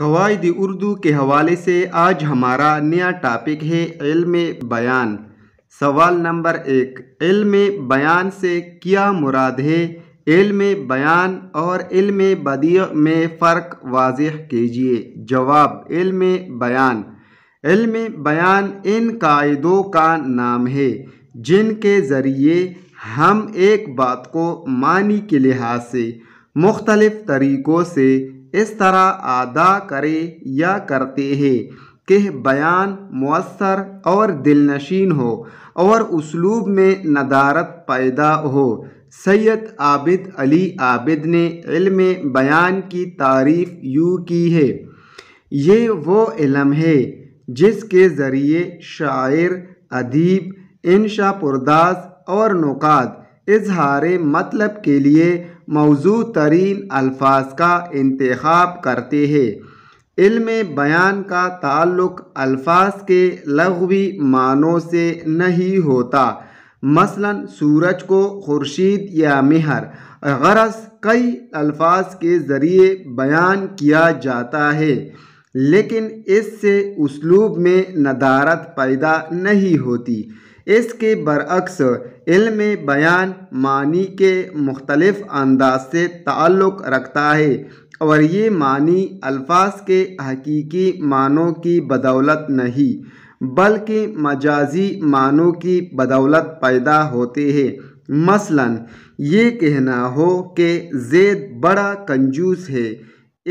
कवायद उर्दू के हवाले से आज हमारा नया टॉपिक है इल्म बयान सवाल नंबर एक इल्म बयान से क्या मुराद है इल्म बयान और इल्म बदी में फ़र्क वाज कीजिए जवाब इल्म बयान इल्म बयान इन कायदों का नाम है जिनके ज़रिए हम एक बात को मानी के लिहाज से मुख्तलफ़ तरीक़ों से इस तरह अदा करे या करते हैं कि बयान मवसर और दिलनशीन हो और उसलूब में नदारत पैदा हो सैयद आबिद अली आबिद ने इल्म बयान की तारीफ यूँ की है ये वो इलम है जिसके ज़रिए शायर अदीब इंशा पुरदास और नुकात इजहार मतलब के लिए मौजू तरीन अल्फाज का इंतखब करते हैं इल्म बयान का ताल्लुक अल्फाज के लघवी मानों से नहीं होता मसलन सूरज को खुर्शीद या मेहर गरज कई अल्फाज के ज़रिए बयान किया जाता है लेकिन इससे उसलूब में नदारत पैदा नहीं होती इसके बरक्स इल्म बयान मानी के मुख्तलफ़ अंदाज से ताल्लुक़ रखता है और ये मानी अल्फाज के हकीकी मानों की बदौलत नहीं बल्कि मजाजी मानों की बदौलत पैदा होते हैं मसलन ये कहना हो कि जैद बड़ा कंजूस है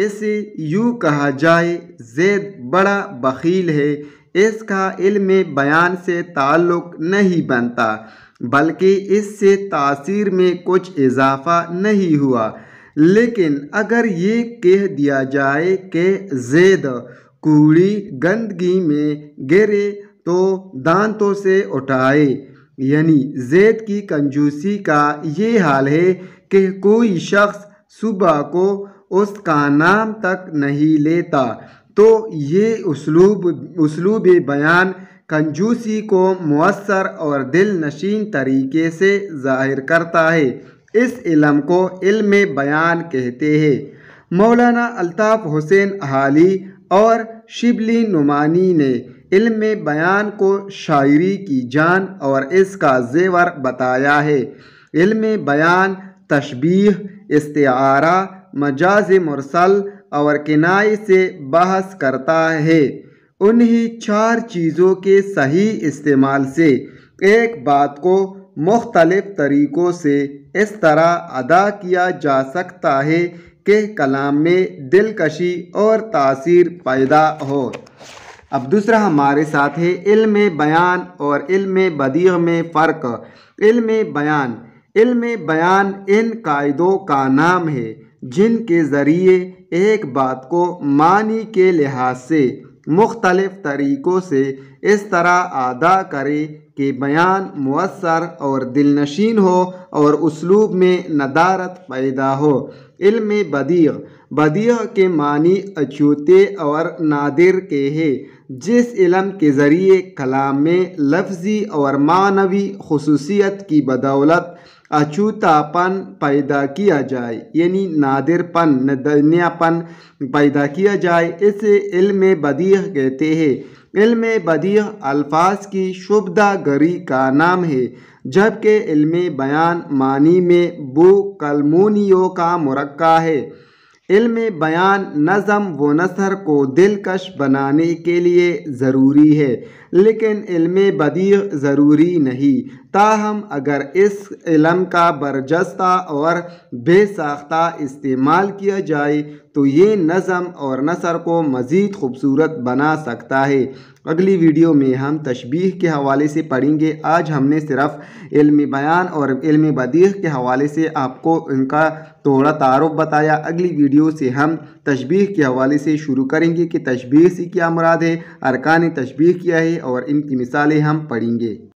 इसे यूँ कहा जाए जैद बड़ा बखील है इसका इल्म बयान से ताल्लुक़ नहीं बनता बल्कि इससे तासीर में कुछ इजाफा नहीं हुआ लेकिन अगर ये कह दिया जाए कि जेद कूड़ी गंदगी में गिरे तो दांतों से उठाए यानी जेद की कंजूसी का ये हाल है कि कोई शख्स सुबह को उसका नाम तक नहीं लेता तो ये उसलूब उसलूब बयान कंजूसी को मवसर और दिल नशीन तरीके से जाहिर करता है इस इलम को इल्म बयान कहते हैं मौलाना अल्ताफ़ हुसैन हाली और शिबली नुमानी ने इल्म बयान को शायरी की जान और इसका जेवर बताया है इल्म बयान तशबी इस्तारा मजाज मुरसल और किनाई से बहस करता है उन्हीं चार चीज़ों के सही इस्तेमाल से एक बात को मुख्तलफ़ तरीक़ों से इस तरह अदा किया जा सकता है कि कलाम में दिलकशी और तासीर पैदा हो अब दूसरा हमारे साथ है इल्म बयान और इल्म बदीह में फ़र्क इल्म बयान इल्म बयान इन कायदों का नाम है जिनके ज़रिए एक बात को मानी के लिहाज से मुख्तलफ़ तरीक़ों से इस तरह अदा करे कि बयान मवसर और दिलनशीन हो और उसलूब में नदारत पैदा हो इल्म बदीह बदीह के मानी अछूते और नादिर के है जिस इलम के ज़रिए कलाम में लफ्ज़ी और मानवी खसूसियत की बदौलत अछूतापन पैदा किया जाए यानी नादिरपन नदन्यापन पैदा किया जाए इसे इल्म बदीह कहते हैं इल्म बदीह अल्फाज की शुभदा गरी का नाम है जबकि इल्म बयान मानी में बो कलमोनियो का मुरक्का है इल्म बयान नज़म व नसर को दिलकश बनाने के लिए ज़रूरी है लेकिन इल्म बदीह ज़रूरी नहीं ताहम अगर इस इलम का बरजस्ता और बेसाख्ता इस्तेमाल किया जाए तो ये नज़म और नसर को मज़ीद खूबसूरत बना सकता है अगली वीडियो में हम तशबीह के हवाले से पढ़ेंगे आज हमने सिर्फ इल्मी बयान और इल्मी बदीह के हवाले से आपको इनका थोड़ा तारफ़ बताया अगली वीडियो से हम तशबीह के हवाले से शुरू करेंगे कि तशबीह से क्या मुराद है अरकान तशबीह किया है और इनकी मिसालें हम पढ़ेंगे